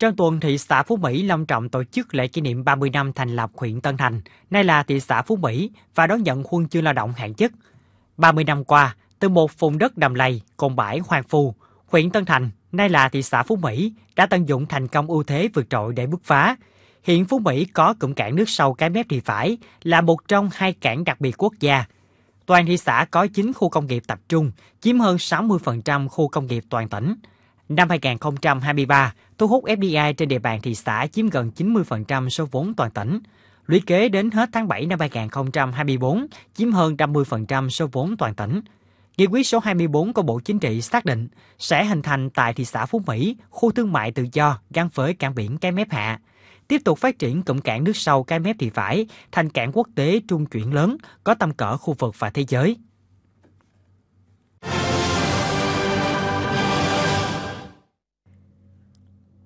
Trong tuần, thị xã Phú Mỹ long trọng tổ chức lễ kỷ niệm 30 năm thành lập huyện Tân Thành, nay là thị xã Phú Mỹ và đón nhận huân chương lao động hạng nhất. 30 năm qua, từ một vùng đất đầm lầy, cồn bãi hoang phu, huyện Tân Thành, nay là thị xã Phú Mỹ, đã tận dụng thành công ưu thế vượt trội để bứt phá. Hiện Phú Mỹ có cụm cảng nước sâu cái mép thì phải, là một trong hai cảng đặc biệt quốc gia. Toàn thị xã có 9 khu công nghiệp tập trung, chiếm hơn 60% khu công nghiệp toàn tỉnh. Năm 2023, thu hút FDI trên địa bàn thị xã chiếm gần 90% số vốn toàn tỉnh. Lũy kế đến hết tháng 7 năm 2024 chiếm hơn 50% số vốn toàn tỉnh. Nghị quyết số 24 của Bộ Chính trị xác định sẽ hình thành tại thị xã Phú Mỹ, khu thương mại tự do gắn với cảng biển Cái Mép Hạ. Tiếp tục phát triển cụm cảng nước sâu Cái Mép Thị phải thành cảng quốc tế trung chuyển lớn có tầm cỡ khu vực và thế giới.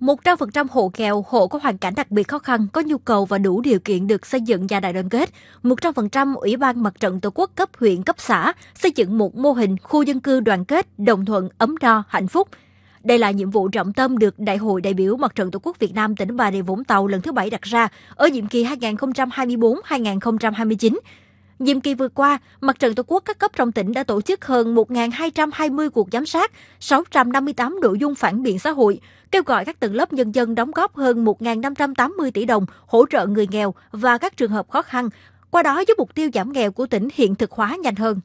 100% hộ nghèo, hộ có hoàn cảnh đặc biệt khó khăn, có nhu cầu và đủ điều kiện được xây dựng nhà đại đoàn kết. 100% Ủy ban Mặt trận Tổ quốc cấp huyện, cấp xã xây dựng một mô hình khu dân cư đoàn kết, đồng thuận, ấm no, hạnh phúc. Đây là nhiệm vụ trọng tâm được Đại hội đại biểu Mặt trận Tổ quốc Việt Nam tỉnh Bà Rịa Vũng Tàu lần thứ bảy đặt ra ở nhiệm kỳ 2024-2029 Nhiệm kỳ vừa qua, Mặt trận Tổ quốc các cấp trong tỉnh đã tổ chức hơn 1.220 cuộc giám sát, 658 nội dung phản biện xã hội, kêu gọi các tầng lớp nhân dân đóng góp hơn 1.580 tỷ đồng hỗ trợ người nghèo và các trường hợp khó khăn, qua đó giúp mục tiêu giảm nghèo của tỉnh hiện thực hóa nhanh hơn.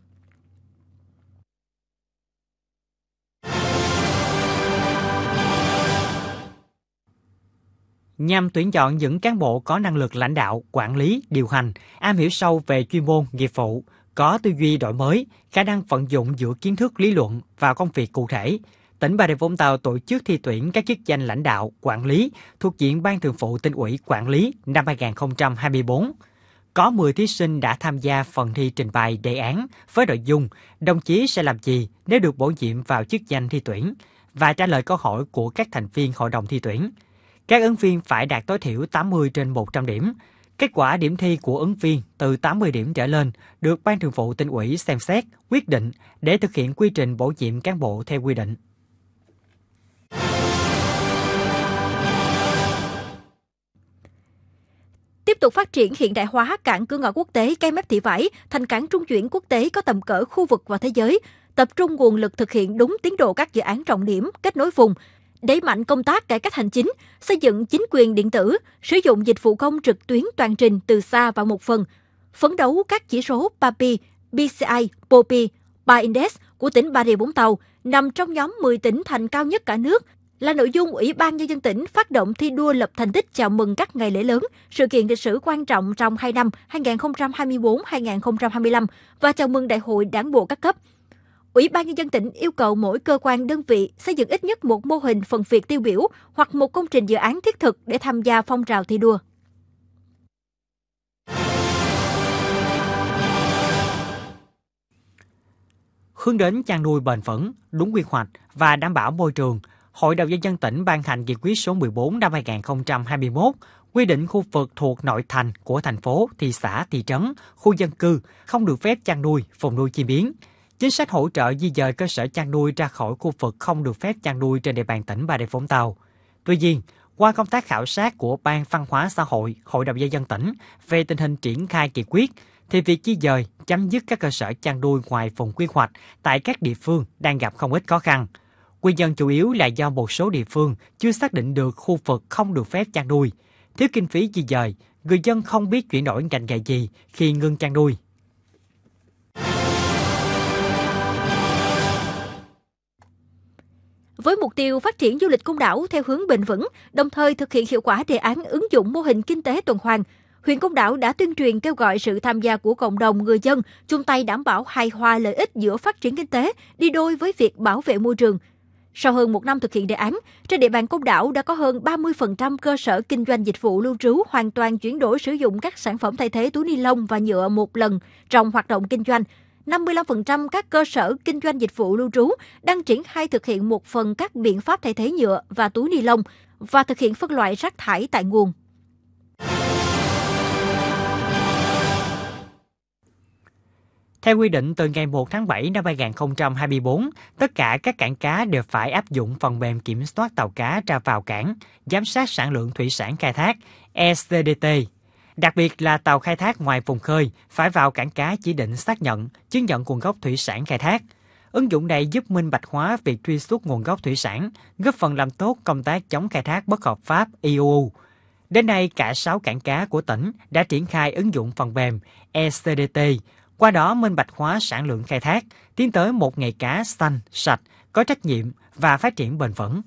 nhằm tuyển chọn những cán bộ có năng lực lãnh đạo, quản lý, điều hành, am hiểu sâu về chuyên môn, nghiệp vụ, có tư duy đổi mới, khả năng vận dụng giữa kiến thức lý luận và công việc cụ thể. Tỉnh Bà Rịa Vũng Tàu tổ chức thi tuyển các chức danh lãnh đạo, quản lý thuộc diện Ban Thường vụ Tỉnh ủy Quản lý năm 2024. Có 10 thí sinh đã tham gia phần thi trình bày đề án với nội dung đồng chí sẽ làm gì nếu được bổ nhiệm vào chức danh thi tuyển và trả lời câu hỏi của các thành viên hội đồng thi tuyển. Các ứng viên phải đạt tối thiểu 80 trên 100 điểm. Kết quả điểm thi của ứng viên từ 80 điểm trở lên được Ban Thường vụ tỉnh ủy xem xét, quyết định để thực hiện quy trình bổ nhiệm cán bộ theo quy định. tiếp tục phát triển hiện đại hóa cảng cửa ngõ quốc tế Cái Mép Thị Vải thành cảng trung chuyển quốc tế có tầm cỡ khu vực và thế giới, tập trung nguồn lực thực hiện đúng tiến độ các dự án trọng điểm, kết nối vùng, đẩy mạnh công tác cải cách hành chính, xây dựng chính quyền điện tử, sử dụng dịch vụ công trực tuyến toàn trình từ xa vào một phần, phấn đấu các chỉ số PAPI, BCI, POPI, PA Index của tỉnh Bà Rịa Vũng Tàu nằm trong nhóm 10 tỉnh thành cao nhất cả nước là nội dung Ủy ban Nhân dân tỉnh phát động thi đua lập thành tích chào mừng các ngày lễ lớn, sự kiện lịch sử quan trọng trong 2 năm 2024-2025 và chào mừng Đại hội Đảng bộ các cấp – Ủy ban nhân dân tỉnh yêu cầu mỗi cơ quan đơn vị xây dựng ít nhất một mô hình phần việc tiêu biểu hoặc một công trình dự án thiết thực để tham gia phong trào thi đua. Hướng đến chăn nuôi bền vững, đúng quy hoạch và đảm bảo môi trường, Hội đồng nhân dân tỉnh ban hành nghị quyết số 14 năm 2021 quy định khu vực thuộc nội thành của thành phố, thị xã, thị trấn, khu dân cư không được phép chăn nuôi, phòng nuôi chim biến. Chính sách hỗ trợ di dời cơ sở chăn nuôi ra khỏi khu vực không được phép chăn nuôi trên địa bàn tỉnh Bà Rịa Vũng Tàu. Tuy nhiên, qua công tác khảo sát của Ban Văn hóa Xã hội, Hội đồng dân dân tỉnh về tình hình triển khai kỳ quyết, thì việc di dời chấm dứt các cơ sở chăn nuôi ngoài vùng quy hoạch tại các địa phương đang gặp không ít khó khăn. Nguyên nhân chủ yếu là do một số địa phương chưa xác định được khu vực không được phép chăn nuôi, thiếu kinh phí di dời, người dân không biết chuyển đổi ngành nghề gì khi ngưng chăn nuôi với mục tiêu phát triển du lịch côn đảo theo hướng bền vững, đồng thời thực hiện hiệu quả đề án ứng dụng mô hình kinh tế tuần hoàn. Huyện Côn Đảo đã tuyên truyền kêu gọi sự tham gia của cộng đồng người dân, chung tay đảm bảo hài hòa lợi ích giữa phát triển kinh tế đi đôi với việc bảo vệ môi trường. Sau hơn một năm thực hiện đề án, trên địa bàn Côn Đảo đã có hơn 30% cơ sở kinh doanh dịch vụ lưu trú hoàn toàn chuyển đổi sử dụng các sản phẩm thay thế túi ni lông và nhựa một lần trong hoạt động kinh doanh. 55% các cơ sở kinh doanh dịch vụ lưu trú đang triển khai thực hiện một phần các biện pháp thay thế nhựa và túi ni lông và thực hiện phân loại rác thải tại nguồn. Theo quy định từ ngày 1 tháng 7 năm 2024, tất cả các cảng cá đều phải áp dụng phần mềm kiểm soát tàu cá ra vào cảng, giám sát sản lượng thủy sản khai thác, ECDT Đặc biệt là tàu khai thác ngoài vùng khơi phải vào cảng cá chỉ định xác nhận, chứng nhận nguồn gốc thủy sản khai thác. Ứng dụng này giúp minh bạch hóa việc truy xuất nguồn gốc thủy sản, góp phần làm tốt công tác chống khai thác bất hợp pháp IUU. E Đến nay, cả 6 cảng cá của tỉnh đã triển khai ứng dụng phần mềm ECDT, qua đó minh bạch hóa sản lượng khai thác, tiến tới một ngày cá xanh, sạch, có trách nhiệm và phát triển bền vững.